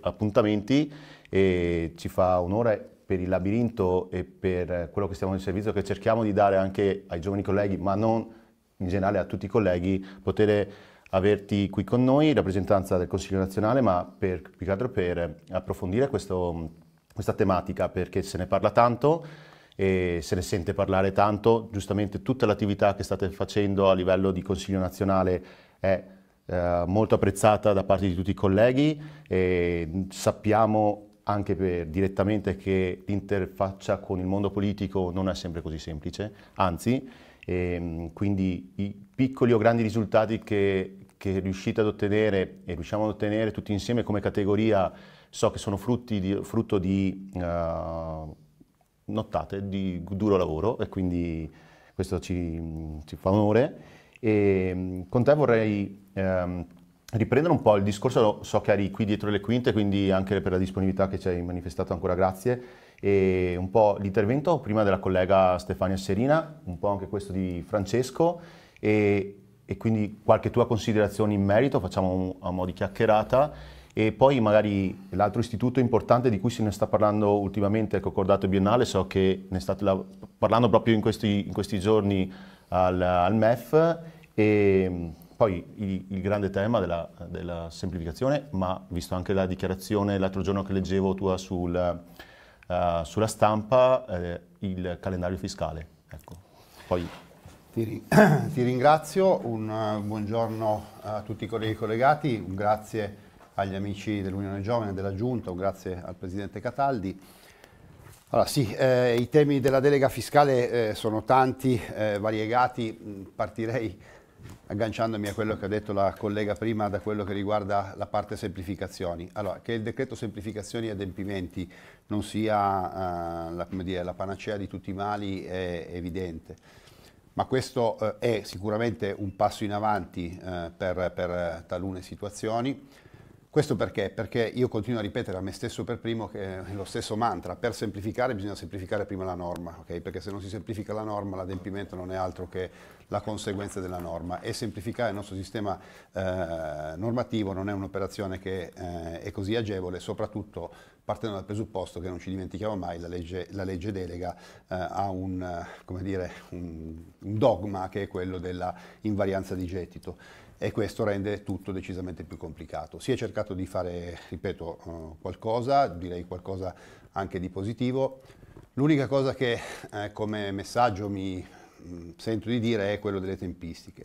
appuntamenti e ci fa onore per il labirinto e per quello che stiamo in servizio che cerchiamo di dare anche ai giovani colleghi, ma non in generale a tutti i colleghi, poter averti qui con noi, in rappresentanza del Consiglio nazionale, ma per, più che altro per approfondire questo, questa tematica, perché se ne parla tanto e se ne sente parlare tanto, giustamente tutta l'attività che state facendo a livello di Consiglio nazionale è eh, molto apprezzata da parte di tutti i colleghi e sappiamo anche per, direttamente che l'interfaccia con il mondo politico non è sempre così semplice, anzi, ehm, quindi i piccoli o grandi risultati che, che riuscite ad ottenere e riusciamo ad ottenere tutti insieme come categoria so che sono di, frutto di uh, nottate, di duro lavoro e quindi questo ci, ci fa onore. E ehm, con te vorrei ehm, riprendere un po' il discorso, so che eri qui dietro le quinte, quindi anche per la disponibilità che ci hai manifestato ancora grazie, e un po' l'intervento prima della collega Stefania Serina, un po' anche questo di Francesco, e, e quindi qualche tua considerazione in merito, facciamo un, a mo' di chiacchierata, e poi magari l'altro istituto importante di cui se ne sta parlando ultimamente il concordato ecco, biennale, so che ne state parlando proprio in questi, in questi giorni al, al MEF, e mm, poi il, il grande tema della, della, semplificazione, ma visto anche la dichiarazione l'altro giorno che leggevo tua sul, uh, sulla stampa, eh, il calendario fiscale. Ecco. Poi... Ti, ri ti, ringrazio, un uh, buongiorno a tutti i colleghi collegati, un grazie agli amici dell'Unione Giovane e della Giunta, un grazie al Presidente Cataldi. Allora, sì, eh, i temi della delega fiscale eh, sono tanti, eh, variegati, mm, partirei agganciandomi a quello che ha detto la collega prima da quello che riguarda la parte semplificazioni. Allora, che il decreto semplificazioni e adempimenti non sia eh, la, dire, la, panacea di tutti i mali è evidente, ma questo eh, è sicuramente un passo in avanti eh, per, per talune situazioni questo perché? Perché io continuo a ripetere a me stesso per primo che è lo stesso mantra, per semplificare bisogna semplificare prima la norma, okay? perché se non si semplifica la norma l'adempimento non è altro che la conseguenza della norma e semplificare il nostro sistema eh, normativo non è un'operazione che eh, è così agevole, soprattutto partendo dal presupposto che non ci dimentichiamo mai la legge, la legge delega eh, ha un, dire, un, un dogma che è quello della invarianza di gettito e questo rende tutto decisamente più complicato. Si è cercato di fare, ripeto, eh, qualcosa, direi qualcosa anche di positivo. L'unica cosa che eh, come messaggio mi mh, mm, sento di dire è quello delle tempistiche.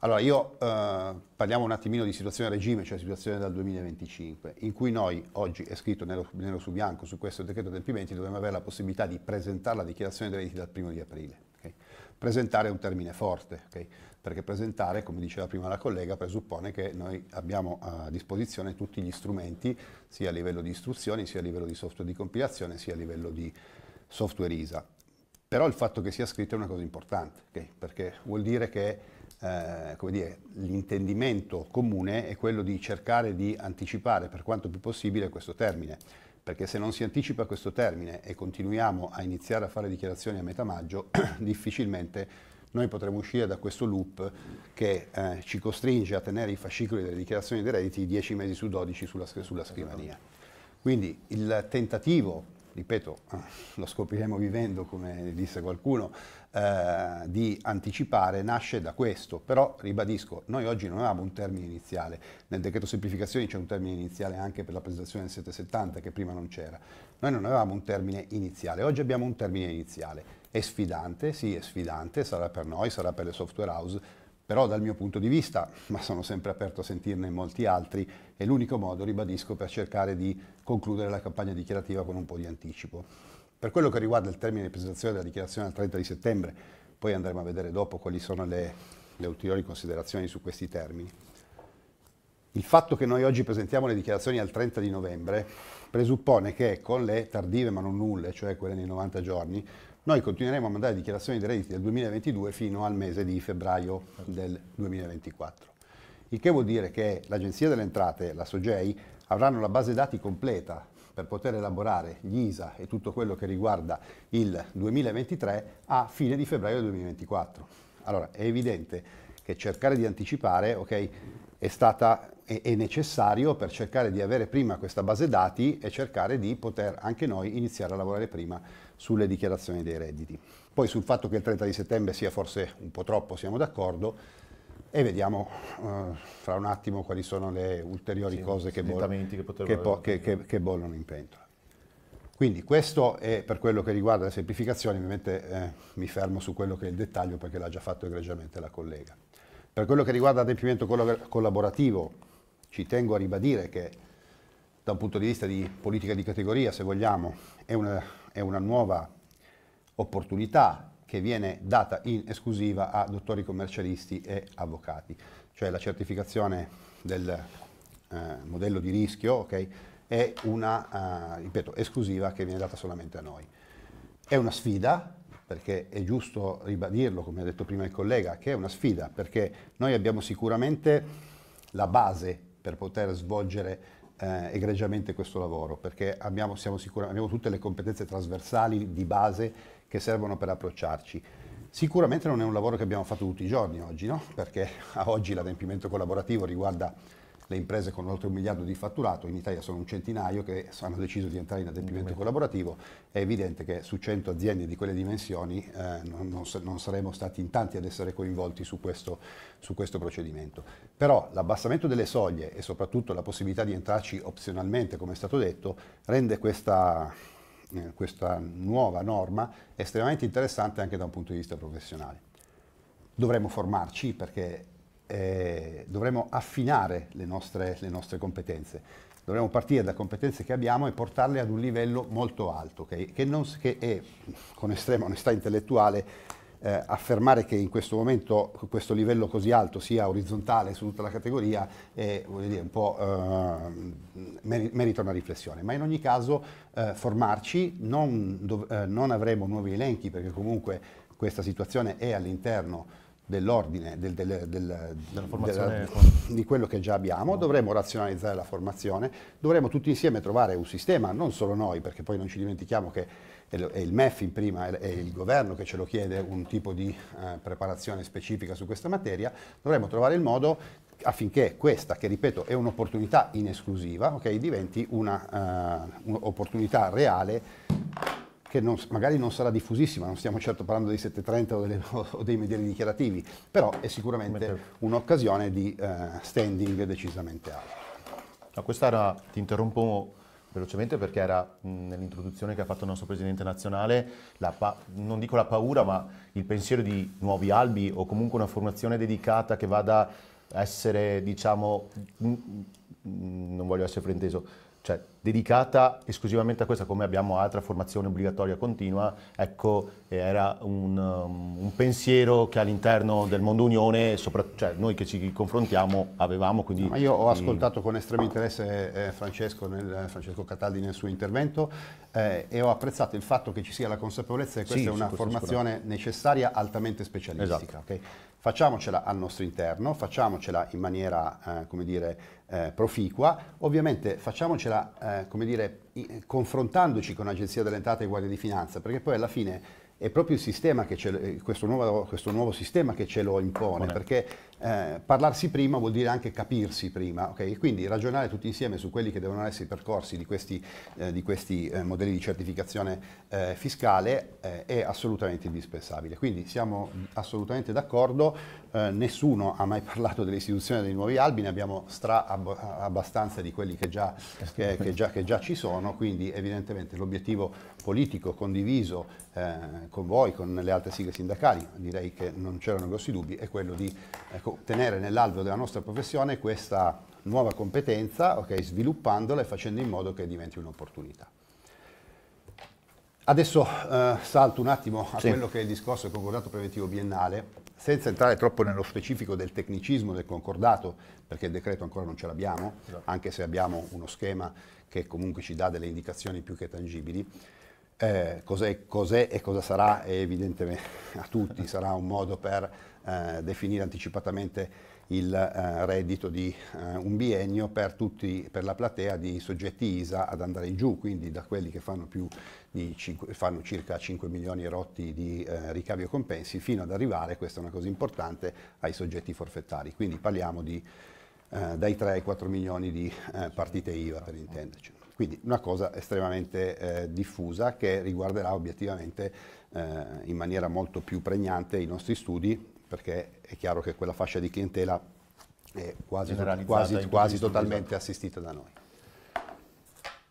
Allora, io eh, parliamo un attimino di situazione regime, cioè situazione dal 2025, in cui noi oggi, è scritto nero, nero su bianco su questo decreto adempimenti, dovremmo avere la possibilità di presentare la dichiarazione dei redditi dal primo di aprile. Okay? Presentare è un termine forte, okay? perché presentare, come diceva prima la collega, presuppone che noi abbiamo a disposizione tutti gli strumenti, sia a livello di istruzioni, sia a livello di software di compilazione, sia a livello di software ISA. Però il fatto che sia scritto è una cosa importante, okay? perché vuol dire che eh, l'intendimento comune è quello di cercare di anticipare per quanto più possibile questo termine, perché se non si anticipa questo termine e continuiamo a iniziare a fare dichiarazioni a metà maggio, difficilmente noi potremo uscire da questo loop che eh, ci costringe a tenere i fascicoli delle dichiarazioni dei redditi 10 mesi su 12 sulla, sulla scrivania. Quindi il tentativo ripeto, eh, lo scopriremo vivendo, come disse qualcuno, eh, di anticipare nasce da questo. Però, ribadisco, noi oggi non avevamo un termine iniziale. Nel decreto semplificazioni c'è un termine iniziale anche per la presentazione del 770, che prima non c'era. Noi non avevamo un termine iniziale. Oggi abbiamo un termine iniziale. È sfidante, sì, è sfidante, sarà per noi, sarà per le software house, però dal mio punto di vista, ma sono sempre aperto a sentirne molti altri, è l'unico modo, ribadisco, per cercare di concludere la campagna dichiarativa con un po' di anticipo. Per quello che riguarda il termine di presentazione della dichiarazione al 30 di settembre, poi andremo a vedere dopo quali sono le, le ulteriori considerazioni su questi termini. Il fatto che noi oggi presentiamo le dichiarazioni al 30 di novembre presuppone che con le tardive ma non nulle, cioè quelle nei 90 giorni, noi continueremo a mandare dichiarazioni di redditi del 2022 fino al mese di febbraio del 2024. Il che vuol dire che l'Agenzia delle Entrate, la SOGEI, avranno la base dati completa per poter elaborare gli ISA e tutto quello che riguarda il 2023 a fine di febbraio del 2024. Allora, è evidente che cercare di anticipare okay, è, stata, è, è, necessario per cercare di avere prima questa base dati e cercare di poter anche noi iniziare a lavorare prima sulle dichiarazioni dei redditi. Poi sul fatto che il 30 di settembre sia forse un po' troppo, siamo d'accordo, e vediamo uh, fra un attimo quali sono le ulteriori sì, cose che, boll- che, che, po- che, bollono in pentola. Quindi questo è per quello che riguarda le semplificazioni, ovviamente eh, mi fermo su quello che è il dettaglio perché l'ha già fatto egregiamente la collega. Per quello che riguarda l'adempimento coll- collaborativo, ci tengo a ribadire che da un punto di vista di politica di categoria, se vogliamo, è una è una nuova opportunità che viene data in esclusiva a dottori commercialisti e avvocati, cioè la certificazione del eh, modello di rischio okay, è una, eh, ripeto, esclusiva che viene data solamente a noi. È una sfida, perché è giusto ribadirlo, come ha detto prima il collega, che è una sfida, perché noi abbiamo sicuramente la base per poter svolgere eh, egregiamente questo lavoro, perché abbiamo, sicura, abbiamo tutte le competenze trasversali di base che servono per approcciarci. Sicuramente non è un lavoro che abbiamo fatto tutti i giorni oggi, no? perché a oggi l'adempimento collaborativo riguarda le imprese con oltre un miliardo di fatturato, in Italia sono un centinaio che hanno deciso di entrare in adempimento collaborativo, è evidente che su 100 aziende di quelle dimensioni eh, non, non, non, saremo stati in tanti ad essere coinvolti su questo, su questo procedimento. Però l'abbassamento delle soglie e soprattutto la possibilità di entrarci opzionalmente, come è stato detto, rende questa, eh, questa nuova norma estremamente interessante anche da un punto di vista professionale. Dovremmo formarci perché eh, dovremo affinare le nostre, le nostre competenze dovremmo partire da competenze che abbiamo e portarle ad un livello molto alto, okay? che, non, che, è, con estrema onestà intellettuale, eh, affermare che in questo momento questo livello così alto sia orizzontale su tutta la categoria è dire, un po' eh, merita una riflessione, ma in ogni caso eh, formarci, non, eh, non avremo nuovi elenchi perché comunque questa situazione è all'interno dell'ordine, del, del, del, della, di quello che già abbiamo, no. dovremo razionalizzare la formazione, dovremmo tutti insieme trovare un sistema, non solo noi, perché poi non ci dimentichiamo che è il MEF in prima è il governo che ce lo chiede un tipo di eh, preparazione specifica su questa materia, dovremmo trovare il modo affinché questa, che ripeto è un'opportunità in esclusiva, okay, diventi eh, un'opportunità uh, un reale che non, magari non sarà diffusissima, non stiamo certo parlando dei 730 o, delle, o dei mediali dichiarativi, però è sicuramente un'occasione di eh, standing decisamente alto. No, questa era, ti interrompo velocemente perché era nell'introduzione che ha fatto il nostro presidente nazionale, pa- non dico la paura, ma il pensiero di nuovi albi o comunque una formazione dedicata che vada a essere, diciamo, mh, mh, non voglio essere frainteso, cioè, dedicata esclusivamente a questa, come abbiamo altra formazione obbligatoria continua, ecco, era un, um, un pensiero che all'interno del mondo Unione, sopra, cioè noi che ci confrontiamo, avevamo. Quindi, Ma io ho ascoltato con estremo interesse eh, Francesco, nel, Francesco, Cataldi nel suo intervento eh, e ho apprezzato il fatto che ci sia la consapevolezza che questa sì, è una formazione necessaria, altamente specialistica. Esatto. Okay? Facciamocela al nostro interno, facciamocela in maniera, eh, come dire, eh, proficua. Ovviamente facciamocela, eh, come dire, confrontandoci con l'Agenzia delle Entrate e Guardia di Finanza, perché poi alla fine è proprio il sistema che ce, eh, questo, nuovo, questo nuovo sistema che ce lo impone, perché eh, parlarsi prima vuol dire anche capirsi prima, okay? quindi ragionare tutti insieme su quelli che devono essere i percorsi di questi, eh, di questi eh, modelli di certificazione eh, fiscale eh, è assolutamente indispensabile. Quindi siamo assolutamente d'accordo, nessuno ha mai parlato dell'istituzione dei nuovi albi, ne abbiamo stra ab abbastanza di quelli che già, che, che, già, che già, ci sono, quindi evidentemente l'obiettivo politico condiviso con voi, con le altre sigle sindacali, direi che non c'erano grossi dubbi, è quello di ecco, tenere nell'alveo della nostra professione questa nuova competenza, okay, sviluppandola e facendo in modo che diventi un'opportunità. Adesso eh, salto un attimo a sì. quello che è il discorso del concordato preventivo biennale, senza entrare troppo nello specifico del tecnicismo del concordato, perché il decreto ancora non ce l'abbiamo, esatto. anche se abbiamo uno schema che comunque ci dà delle indicazioni più che tangibili. Eh, cos'è, cos e cosa sarà? è evidentemente a tutti sarà un modo per eh, definire anticipatamente il eh, reddito di eh, un biennio per, tutti, per, la platea di soggetti ISA ad andare in giù, quindi da quelli che fanno, cinque, fanno circa 5 milioni e rotti di eh, ricavi o compensi, fino ad arrivare, questa è una cosa importante, ai soggetti forfettari. Quindi parliamo di eh, dai 3 ai 4 milioni di eh, partite IVA per intenderci. Quindi una cosa estremamente diffusa che riguarderà obiettivamente in maniera molto più pregnante i nostri studi, perché è chiaro che quella fascia di clientela è quasi, quasi, quasi totalmente assistita da noi.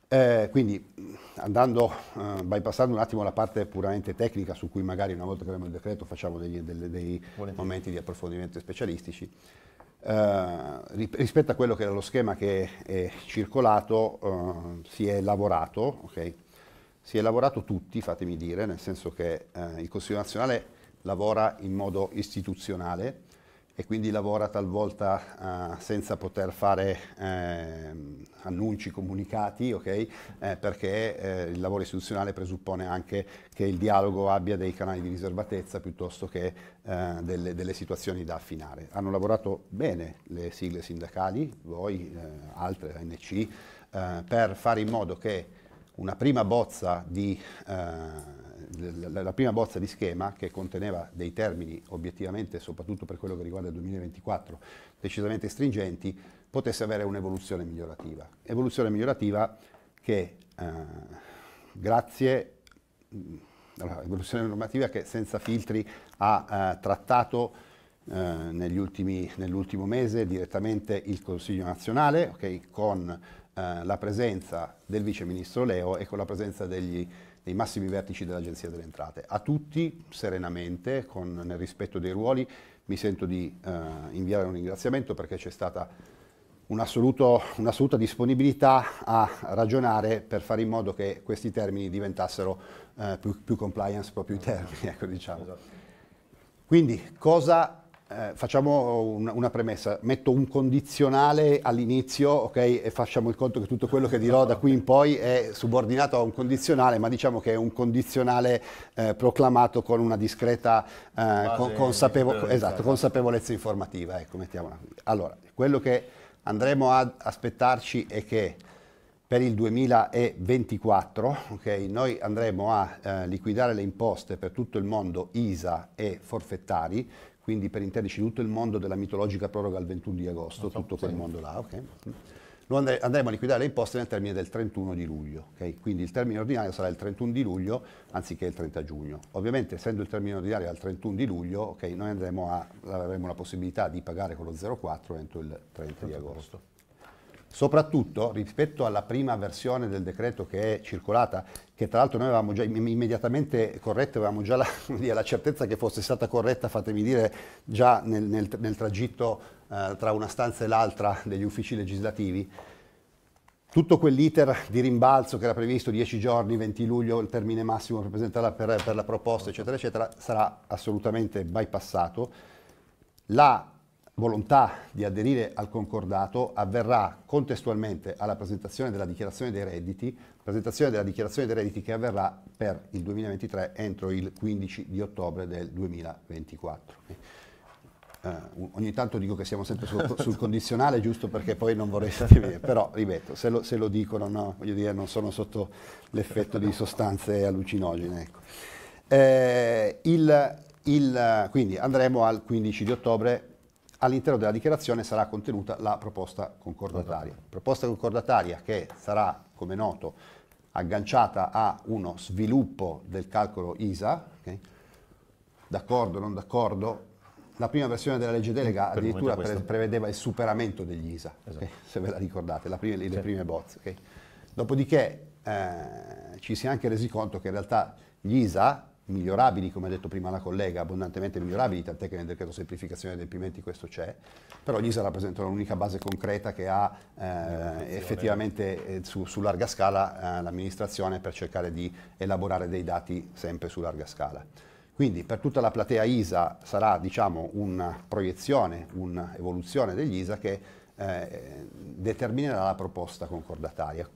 Eh, quindi andando, eh, bypassando un attimo la parte puramente tecnica su cui magari una volta che avremo il decreto facciamo degli, delle, dei momenti di approfondimento specialistici, eh, rispetto a quello che era lo schema che è circolato eh, si è lavorato, okay? si è lavorato tutti, fatemi dire, nel senso che eh, il Consiglio nazionale lavora in modo istituzionale e quindi lavora talvolta eh, senza poter fare eh, annunci, comunicati, okay? eh, perché eh, il lavoro istituzionale presuppone anche che il dialogo abbia dei canali di riservatezza piuttosto che eh, delle, delle, situazioni da affinare. Hanno lavorato bene le sigle sindacali, voi, eh, altre, NC, per fare in modo che una prima bozza di la prima bozza di schema che conteneva dei termini obiettivamente, soprattutto per quello che riguarda il 2024, decisamente stringenti, potesse avere un'evoluzione migliorativa. Evoluzione migliorativa che eh, grazie mm, all'evoluzione normativa che senza filtri ha eh, trattato eh, nell'ultimo mese direttamente il Consiglio nazionale okay, con eh, la presenza del Vice Ministro Leo e con la presenza degli dei massimi vertici dell'Agenzia delle Entrate. A tutti, serenamente, con, nel rispetto dei ruoli, mi sento di eh, inviare un ringraziamento perché c'è stata un'assoluta un disponibilità a ragionare per fare in modo che questi termini diventassero eh, più, più, compliance proprio i termini, ecco, diciamo. Esatto. Quindi cosa eh, facciamo un, una premessa, metto un condizionale all'inizio, ok? E facciamo il conto che tutto quello che dirò da qui in poi è subordinato a un condizionale, ma diciamo che è un condizionale eh, proclamato con una discreta eh, con, consapevo esatto, consapevolezza informativa. Ecco, mettiamola. Allora, quello che andremo ad aspettarci è che per il 2024 okay, noi andremo a eh, liquidare le imposte per tutto il mondo ISA e forfettari quindi per intenderci tutto il mondo della mitologica proroga al 21 di agosto, so, tutto quel sì. mondo là, okay? Lo andre- andremo a liquidare le imposte nel termine del 31 di luglio, okay? quindi il termine ordinario sarà il 31 di luglio anziché il 30 giugno. Ovviamente essendo il termine ordinario al 31 di luglio, okay, noi a, avremo la possibilità di pagare con lo 0,4 entro il 30 di agosto. Soprattutto rispetto alla prima versione del decreto che è circolata, che tra l'altro noi avevamo già immediatamente corretto, avevamo già la, la, certezza che fosse stata corretta, fatemi dire, già nel, nel, nel tragitto eh, tra una stanza e l'altra degli uffici legislativi. Tutto quell'iter di rimbalzo che era previsto 10 giorni, 20 luglio, il termine massimo per presentarla per, per la proposta, eccetera, eccetera, sarà assolutamente bypassato. La volontà di aderire al concordato avverrà contestualmente alla presentazione della dichiarazione dei redditi, presentazione della dichiarazione dei redditi che avverrà per il 2023 entro il 15 di ottobre del 2024. Eh, uh, ogni tanto dico che siamo sempre sul, sul condizionale, giusto perché poi non vorrei sapere, però ripeto, se lo, se lo dicono, no, voglio dire, non sono sotto l'effetto di sostanze allucinogene. Ecco. Eh, il, il, quindi andremo al 15 di ottobre all'interno della dichiarazione sarà contenuta la proposta concordataria. Proposta concordataria che sarà, come noto, agganciata a uno sviluppo del calcolo ISA, okay? d'accordo, non d'accordo, la prima versione della legge delega per addirittura pre prevedeva il superamento degli ISA, esatto. okay? se ve la ricordate, la prima, le certo. prime bozze. Okay? Dopodiché eh, ci si è anche resi conto che in realtà gli ISA migliorabili, come ha detto prima la collega, abbondantemente migliorabili, tant'è che nel decreto semplificazione dei adempimenti questo c'è, però l'ISA rappresenta l'unica base concreta che ha eh, effettivamente eh, su, su, larga scala eh, l'amministrazione per cercare di elaborare dei dati sempre su larga scala. Quindi per tutta la platea ISA sarà diciamo, una proiezione, un'evoluzione degli ISA che eh, determinerà la proposta concordataria.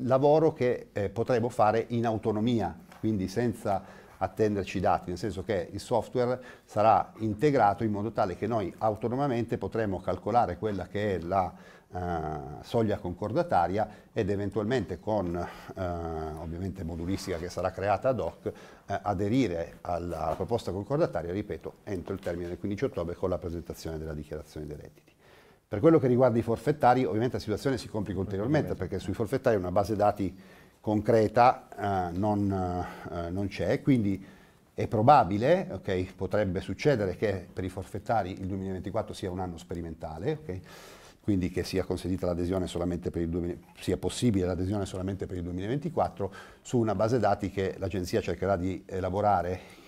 Lavoro che eh, potremo fare in autonomia, quindi senza attenderci i dati, nel senso che il software sarà integrato in modo tale che noi autonomamente potremo calcolare quella che è la Uh, soglia concordataria ed eventualmente con uh, ovviamente modulistica che sarà creata ad hoc uh, aderire alla proposta concordataria, ripeto, entro il termine del 15 ottobre con la presentazione della dichiarazione dei redditi. Per quello che riguarda i forfettari, ovviamente la situazione si complica ulteriormente perché sui forfettari una base dati concreta eh, non, eh, non c'è, quindi è probabile, okay, potrebbe succedere che per i forfettari il 2024 sia un anno sperimentale, okay, quindi che sia, il, sia possibile l'adesione solamente per il 2024 su una base dati che l'agenzia cercherà di elaborare eh,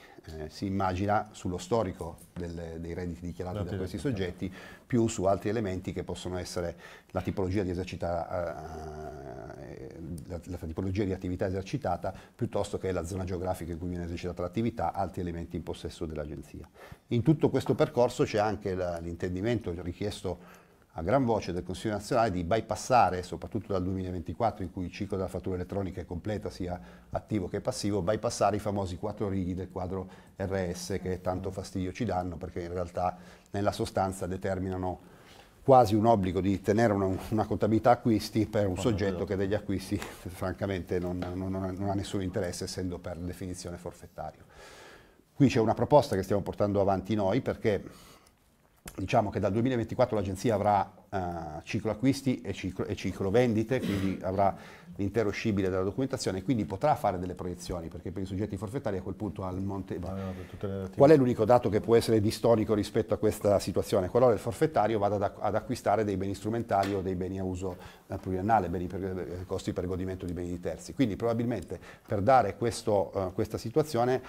eh, si immagina sullo storico del, dei redditi dichiarati da questi soggetti, più su altri elementi che possono essere la tipologia di esercita, eh, la, la, tipologia di attività esercitata piuttosto che la zona geografica in cui viene esercitata l'attività, altri elementi in possesso dell'agenzia. In tutto questo percorso c'è anche l'intendimento richiesto a gran voce del Consiglio nazionale di bypassare, soprattutto dal 2024 in cui il ciclo della fattura elettronica è completa, sia attivo che passivo, bypassare i famosi quattro righi del quadro RS che tanto fastidio ci danno perché in realtà nella sostanza determinano quasi un obbligo di tenere una, una contabilità acquisti per un soggetto certo. che degli acquisti francamente non, non, non ha nessun interesse essendo per definizione forfettario. Qui c'è una proposta che stiamo portando avanti noi perché diciamo che dal 2024 l'agenzia avrà uh, ciclo acquisti e ciclo, e ciclo, vendite, quindi avrà l'intero scibile della documentazione e quindi potrà fare delle proiezioni, perché per i soggetti forfettari a quel punto al monte... No, no, ah, qual è l'unico dato che può essere distonico rispetto a questa situazione? Qualora il forfettario vada ad, ad acquistare dei beni strumentali o dei beni a uso eh, pluriannale, beni per, eh, costi per godimento di beni di terzi. Quindi probabilmente per dare questo, uh, questa situazione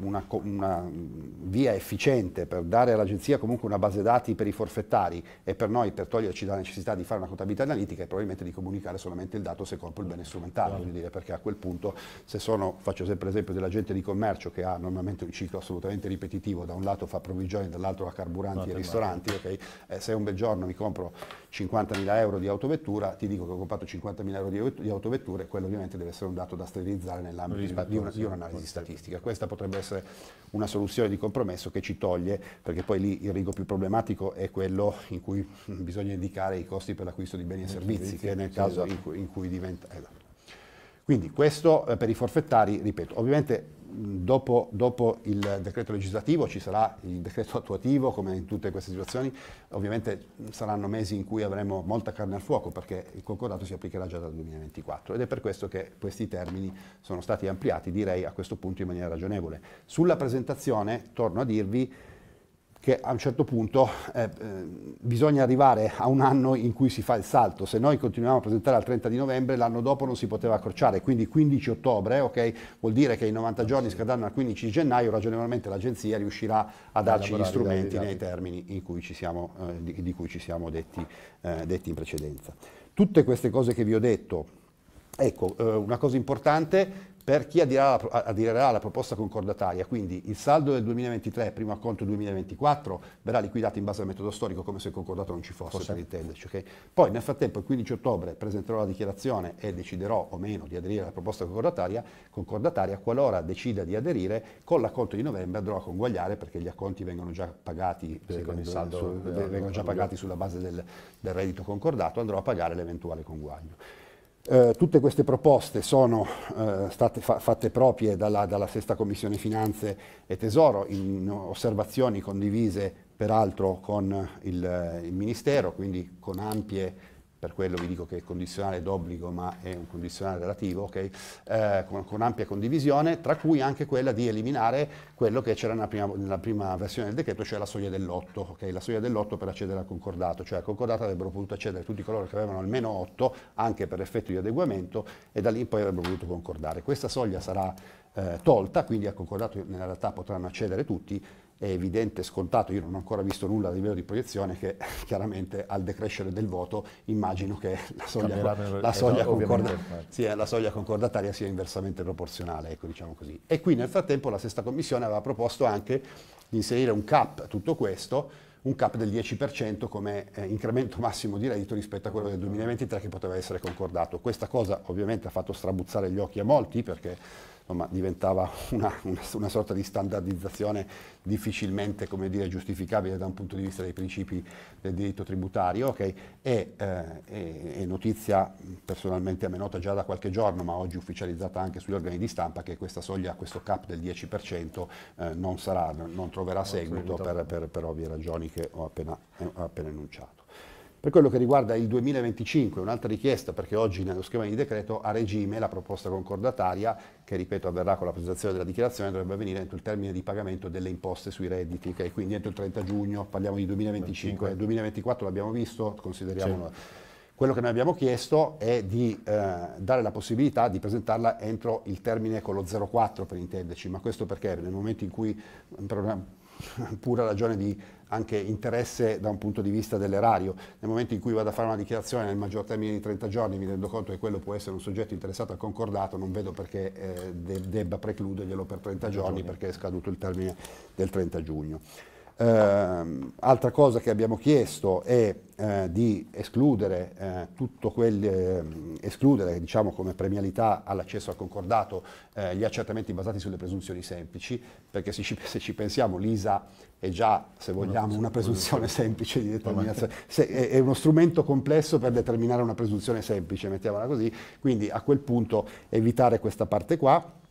una, una, via efficiente per dare all'agenzia comunque una base dati per i forfettari e per noi per toglierci la necessità di fare una contabilità analitica è probabilmente di comunicare solamente il dato se colpo il bene strumentale, certo. voglio dire, perché a quel punto se sono, faccio sempre l'esempio dell'agente di commercio che ha normalmente un ciclo assolutamente ripetitivo, da un lato fa provvigioni, dall'altro ha carburanti certo, e ristoranti, okay? eh, se un bel giorno mi compro 50.000 euro di autovettura, ti dico che ho comprato 50.000 euro di, autovettura e quello ovviamente deve essere un dato da sterilizzare nell'ambito di, un'analisi un statistica. Questa potrebbe essere una soluzione di compromesso che ci toglie, perché poi lì il rigo più problematico è quello in cui bisogna indicare i costi per l'acquisto di beni e servizi, servizi che nel sì, caso esatto. in, cui, in, cui, diventa... Esatto. Quindi questo eh, per i forfettari, ripeto, ovviamente dopo, dopo, il decreto legislativo ci sarà il decreto attuativo, come in tutte queste situazioni, ovviamente saranno mesi in cui avremo molta carne al fuoco perché il concordato si applicherà già dal 2024 ed è per questo che questi termini sono stati ampliati, direi a questo punto in maniera ragionevole. Sulla presentazione, torno a dirvi, che a un certo punto eh, eh, bisogna arrivare a un anno in cui si fa il salto, se noi continuiamo a presentare al 30 di novembre l'anno dopo non si poteva accorciare, quindi 15 ottobre ok? vuol dire che i 90 ah, giorni scadranno al 15 gennaio, ragionevolmente l'agenzia riuscirà a darci gli strumenti nei termini cui siamo, eh, di, di, cui ci siamo detti, eh, detti in precedenza. Tutte queste cose che vi ho detto, Ecco, eh, una cosa importante per chi aderirà alla proposta concordataria, quindi il saldo del 2023, primo acconto 2024, verrà liquidato in base al metodo storico come se il concordato non ci fosse, Forse. per intenderci. Okay? Poi nel frattempo il 15 ottobre presenterò la dichiarazione e deciderò o meno di aderire alla proposta concordataria, concordataria qualora decida di aderire, con l'acconto di novembre andrò a conguagliare perché gli acconti vengono già pagati, con il saldo, su, vengono già pagati sulla base del, del reddito concordato, andrò a pagare l'eventuale conguaglio. Eh, tutte queste proposte sono eh, state fa fatte proprie dalla, dalla, Sesta Commissione Finanze e Tesoro in osservazioni condivise peraltro con il, il Ministero, quindi con ampie per quello vi dico che è condizionale d'obbligo ma è un condizionale relativo, okay? eh, con, con, ampia condivisione, tra cui anche quella di eliminare quello che c'era nella prima, nella prima, versione del decreto, cioè la soglia dell'8, okay? la soglia dell'8 per accedere al concordato, cioè al concordato avrebbero potuto accedere tutti coloro che avevano almeno 8 anche per effetto di adeguamento e da lì in poi avrebbero potuto concordare. Questa soglia sarà eh, tolta, quindi al concordato nella realtà potranno accedere tutti, è evidente, scontato, io non ho ancora visto nulla a livello di proiezione, che chiaramente al decrescere del voto immagino che la soglia, la eh, soglia, concorda, sì, eh, la soglia concordataria sia inversamente proporzionale, ecco, diciamo E qui nel frattempo la sesta commissione aveva proposto anche di inserire un cap a tutto questo, un cap del 10% come eh, incremento massimo di reddito rispetto a quello del 2023 che poteva essere concordato. Questa cosa ovviamente ha fatto strabuzzare gli occhi a molti perché insomma, diventava una, una, una, sorta di standardizzazione difficilmente dire, giustificabile da un punto di vista dei principi del diritto tributario. Okay? E, eh, e, e, notizia personalmente a me nota già da qualche giorno, ma oggi ufficializzata anche sugli organi di stampa, che questa soglia, questo cap del 10% eh, non, sarà, non, troverà seguito per, per, per, ovvie ragioni che ho appena, ho appena enunciato. Per quello che riguarda il 2025, un'altra richiesta, perché oggi nello schema di decreto a regime la proposta concordataria, che ripeto avverrà con la presentazione della dichiarazione, dovrebbe avvenire entro il termine di pagamento delle imposte sui redditi, che quindi entro il 30 giugno, parliamo di 2025, 25. 2024 l'abbiamo visto, consideriamo... Sì. Quello che noi abbiamo chiesto è di eh, dare la possibilità di presentarla entro il termine con lo 04 per intenderci, ma questo perché nel momento in cui, per una pura ragione di anche interesse da un punto di vista dell'erario. Nel momento in cui vado a fare una dichiarazione nel maggior termine di 30 giorni mi rendo conto che quello può essere un soggetto interessato al concordato, non vedo perché eh, de- debba precluderglielo per 30 giorni perché è scaduto il termine del 30 giugno. Ehm, altra cosa che abbiamo chiesto è eh, di escludere, eh, tutto quel, ehm, escludere diciamo, come premialità all'accesso al concordato eh, gli accertamenti basati sulle presunzioni semplici, perché se ci, se ci pensiamo l'ISA è già, se vogliamo, una presunzione semplice di determinazione, se, è, è, uno strumento complesso per determinare una presunzione semplice, mettiamola così, quindi a quel punto evitare questa parte qua.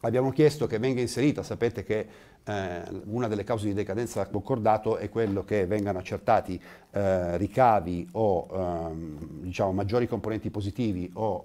Abbiamo chiesto che venga inserita, sapete che eh, una delle cause di decadenza del concordato è quello che vengano accertati eh, ricavi o ehm, diciamo, maggiori componenti positivi o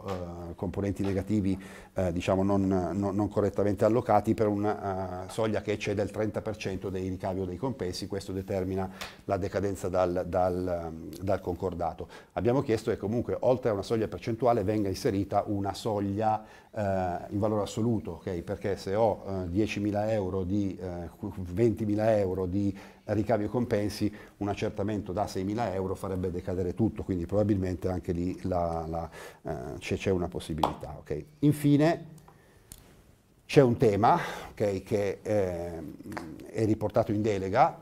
eh, componenti negativi eh, diciamo, non, non, non, correttamente allocati per una uh, soglia che eccede il 30% dei ricavi o dei compensi, questo determina la decadenza dal, dal, dal concordato. Abbiamo chiesto che comunque oltre a una soglia percentuale venga inserita una soglia eh, in valore assoluto, okay? perché se ho 10.000 euro di 20.000 euro di ricavi e compensi, un accertamento da 6.000 euro farebbe decadere tutto, quindi probabilmente anche lì eh, c'è una possibilità. Okay. Infine, c'è un tema okay, che eh, è riportato in delega,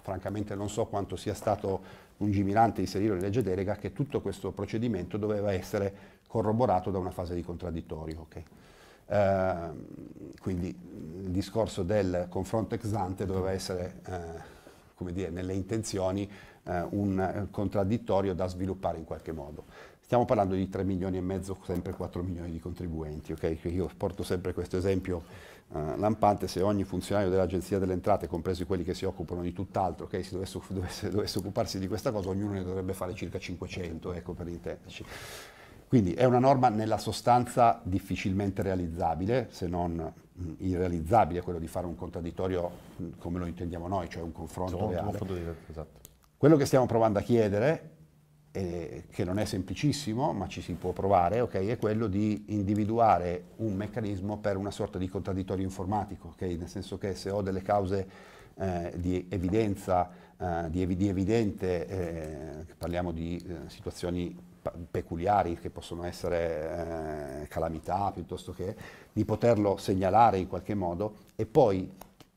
francamente non so quanto sia stato lungimirante inserirlo in legge delega, che tutto questo procedimento doveva essere corroborato da una fase di contraddittorio. Okay. Ehm, quindi il discorso del confronto ex ante doveva essere, eh, come dire, nelle intenzioni eh, un contraddittorio da sviluppare in qualche modo. Stiamo parlando di 3 milioni e mezzo, sempre 4 milioni di contribuenti, ok? Io porto sempre questo esempio eh, lampante, se ogni funzionario dell'Agenzia delle Entrate, compresi quelli che si occupano di tutt'altro, okay? se dovesse, dovesse, dovesse, occuparsi di questa cosa, ognuno ne dovrebbe fare circa 500, ecco, per intenderci. Quindi è una norma nella sostanza difficilmente realizzabile, se non mm, irrealizzabile, quello di fare un contraddittorio mm, come lo intendiamo noi, cioè un confronto so, cioè, reale. Un confronto esatto. Quello che stiamo provando a chiedere, eh, che non è semplicissimo, ma ci si può provare, okay, è quello di individuare un meccanismo per una sorta di contraddittorio informatico, okay, nel senso che se ho delle cause eh, di evidenza, eh, di, di, evidente, eh, parliamo di eh, situazioni peculiari che possono essere eh, calamità piuttosto che di poterlo segnalare in qualche modo e poi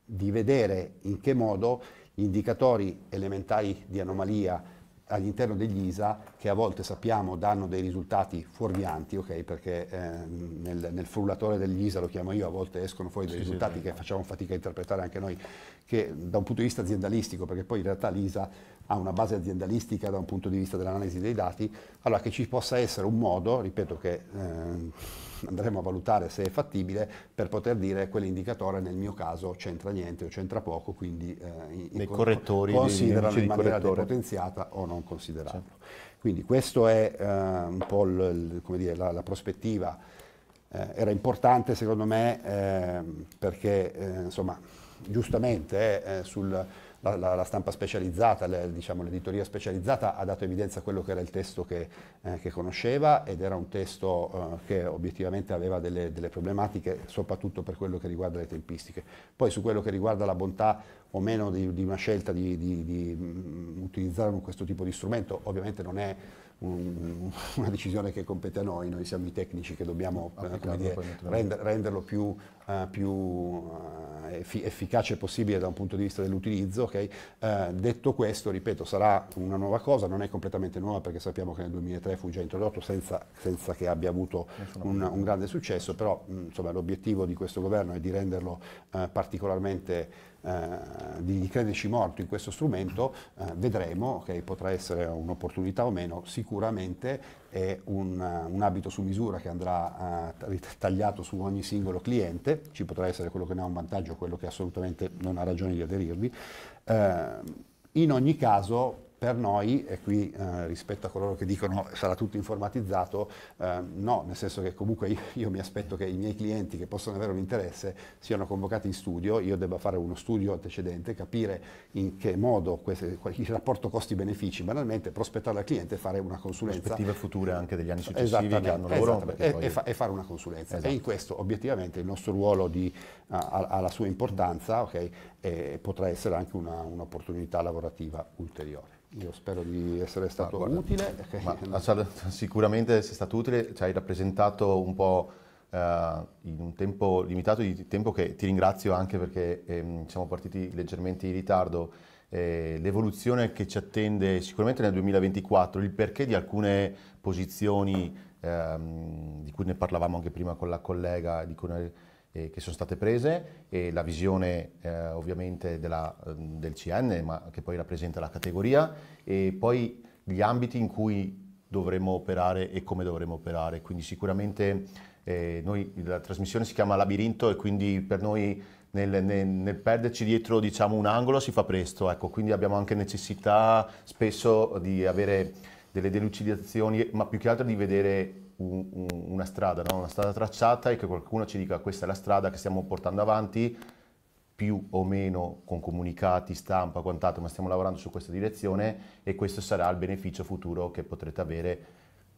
di vedere in che modo gli indicatori elementari di anomalia all'interno degli ISA che a volte sappiamo danno dei risultati fuorvianti, okay? perché eh, nel, nel frullatore degli ISA, lo chiamo io, a volte escono fuori dei sì, risultati sì, che facciamo fatica a interpretare anche noi che da un punto di vista aziendalistico, perché poi in realtà l'ISA ha una base aziendalistica da un punto di vista dell'analisi dei dati, allora che ci possa essere un modo, ripeto che eh, andremo a valutare se è fattibile, per poter dire quell'indicatore nel mio caso c'entra niente o c'entra poco, quindi eh, in, correttori considerano in maniera depotenziata o non considerarlo. Certo. Quindi questa è eh, un po' il, il, dire, la, la, prospettiva. Eh, era importante secondo me ehm, perché eh, insomma giustamente eh, eh sul, la, la, stampa specializzata, le, diciamo, l'editoria specializzata ha dato evidenza a quello che era il testo che, eh, che conosceva ed era un testo eh, che obiettivamente aveva delle, delle, problematiche, soprattutto per quello che riguarda le tempistiche. Poi su quello che riguarda la bontà o meno di, di una scelta di, di, di mm, utilizzare questo tipo di strumento, ovviamente non è un, una decisione che compete a noi, noi siamo i tecnici che dobbiamo ah, eh, dire, rend, renderlo più, uh, più uh, effi- efficace possibile da un punto di vista dell'utilizzo. Okay? Uh, detto questo, ripeto, sarà una nuova cosa, non è completamente nuova perché sappiamo che nel 2003 fu già introdotto senza, senza che abbia avuto un, un, grande successo, però mh, mm, insomma, l'obiettivo di questo governo è di renderlo particolarmente eh, di crederci morto in questo strumento, eh, vedremo che okay, potrà essere un'opportunità o meno, sicuramente è un, eh, un, abito su misura che andrà uh, tagliato su ogni singolo cliente, ci potrà essere quello che ne ha un vantaggio, quello che assolutamente non ha ragione di aderirvi. Uh, in ogni caso per noi, e qui eh, rispetto a coloro che dicono sarà tutto informatizzato, eh, no, nel senso che comunque io, io, mi aspetto che i miei clienti che possono avere un interesse siano convocati in studio, io debba fare uno studio antecedente, capire in che modo queste, il rapporto costi-benefici, banalmente prospettare al cliente e fare una consulenza. Prospettive future anche degli anni successivi che hanno loro. E, poi... e, fa, e, fare una consulenza. Esatto. E in esatto. questo obiettivamente il nostro ruolo di, ha, ha, la sua importanza okay, e potrà essere anche un'opportunità lavorativa ulteriore. Io spero di essere stato guarda, utile. Ma, sicuramente sei stato utile, ci hai rappresentato un po' eh, in un tempo limitato di tempo che ti ringrazio anche perché ehm, siamo partiti leggermente in ritardo. Eh, l'evoluzione che ci attende sicuramente nel 2024, il perché di alcune posizioni ehm, di cui ne parlavamo anche prima con la collega, di cui eh, che sono state prese e la visione eh, ovviamente della, ehm, del CN, ma che poi rappresenta la categoria, e poi gli ambiti in cui dovremmo operare e come dovremmo operare. Quindi sicuramente eh, noi, la trasmissione si chiama Labirinto e quindi per noi nel, nel, nel, perderci dietro diciamo, un angolo si fa presto, ecco, quindi abbiamo anche necessità spesso di avere delle delucidazioni, ma più che altro di vedere una strada, no? una strada tracciata e che qualcuno ci dica questa è la strada che stiamo portando avanti, più o meno con comunicati, stampa, quant'altro, ma stiamo lavorando su questa direzione e questo sarà il beneficio futuro che potrete avere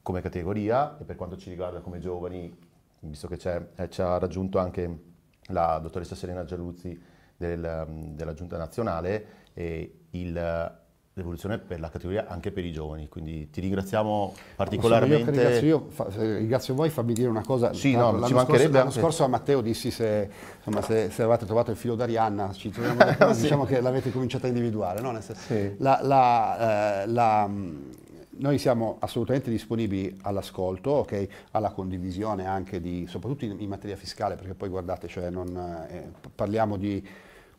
come categoria e per quanto ci riguarda come giovani, visto che eh, ci ha raggiunto anche la dottoressa Serena Gialluzzi del, della Giunta Nazionale, e il l'evoluzione per la categoria anche per i giovani, quindi ti ringraziamo particolarmente. Io, ringrazio, io fa, eh, ringrazio voi, fammi dire una cosa, sì, no, l'anno, scorso, l'anno scorso, a Matteo dissi se, insomma, se, se, avevate trovato il filo d'Arianna, ci troviamo sì. diciamo che l'avete cominciato a individuare, no? sì. la, la, eh, la, noi siamo assolutamente disponibili all'ascolto, okay? alla condivisione anche di, soprattutto in, in, materia fiscale, perché poi guardate, cioè non, eh, parliamo di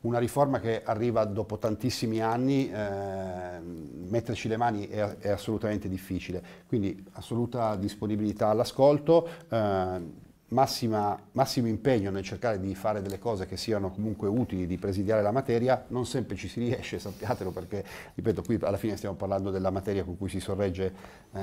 una riforma che arriva dopo tantissimi anni, eh, metterci le mani è, è, assolutamente difficile, quindi assoluta disponibilità all'ascolto. Eh, massima, massimo impegno nel cercare di fare delle cose che siano comunque utili, di presidiare la materia, non sempre ci si riesce, sappiatelo, perché, ripeto, qui alla fine stiamo parlando della materia con cui si sorregge eh,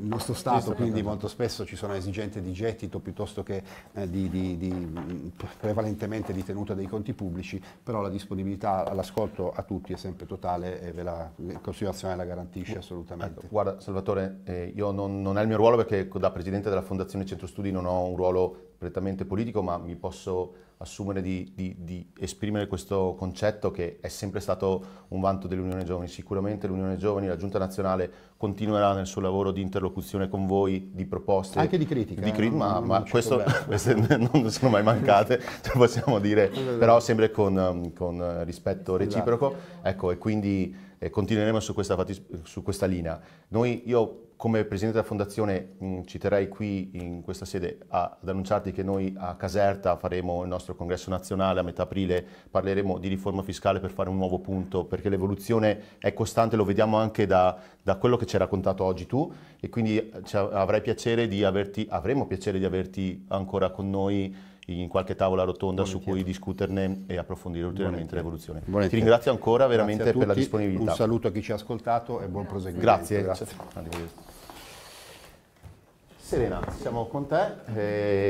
il nostro Stato, quindi molto spesso ci sono esigenze di gettito piuttosto che eh, di, di, di, prevalentemente di tenuta dei conti pubblici, però la disponibilità all'ascolto a tutti è sempre totale e ve la Costituzione la garantisce assolutamente. guarda Salvatore, eh, io non, non è il mio ruolo perché da Presidente della Fondazione Centro Studi non ho un ruolo ruolo prettamente politico, ma mi posso assumere di, di, di, esprimere questo concetto che è sempre stato un vanto dell'Unione Giovani. Sicuramente l'Unione Giovani, la Giunta Nazionale, continuerà nel suo lavoro di interlocuzione con voi, di proposte. Anche di critica. Di cri eh? ma, non, ma non questo, queste non sono mai mancate, ce possiamo dire, però sempre con, um, con eh, rispetto esatto. reciproco. Ecco, e quindi eh, continueremo su questa, su questa linea. Noi, io come presidente della fondazione mh, mm, ci terrei qui in questa sede a, ad annunciarti che noi a Caserta faremo il nostro congresso nazionale a metà aprile, parleremo di riforma fiscale per fare un nuovo punto, perché l'evoluzione è costante, lo vediamo anche da, da quello che ci hai raccontato oggi tu e quindi eh, piacere averti, avremo piacere di averti ancora con noi in qualche tavola rotonda Buonitiero. su cui discuterne e approfondire ulteriormente l'evoluzione. Ti ringrazio ancora veramente per la disponibilità. Un saluto a chi ci ha ascoltato e buon proseguimento. Grazie. Grazie. Grazie. Serena, siamo con te. E eh,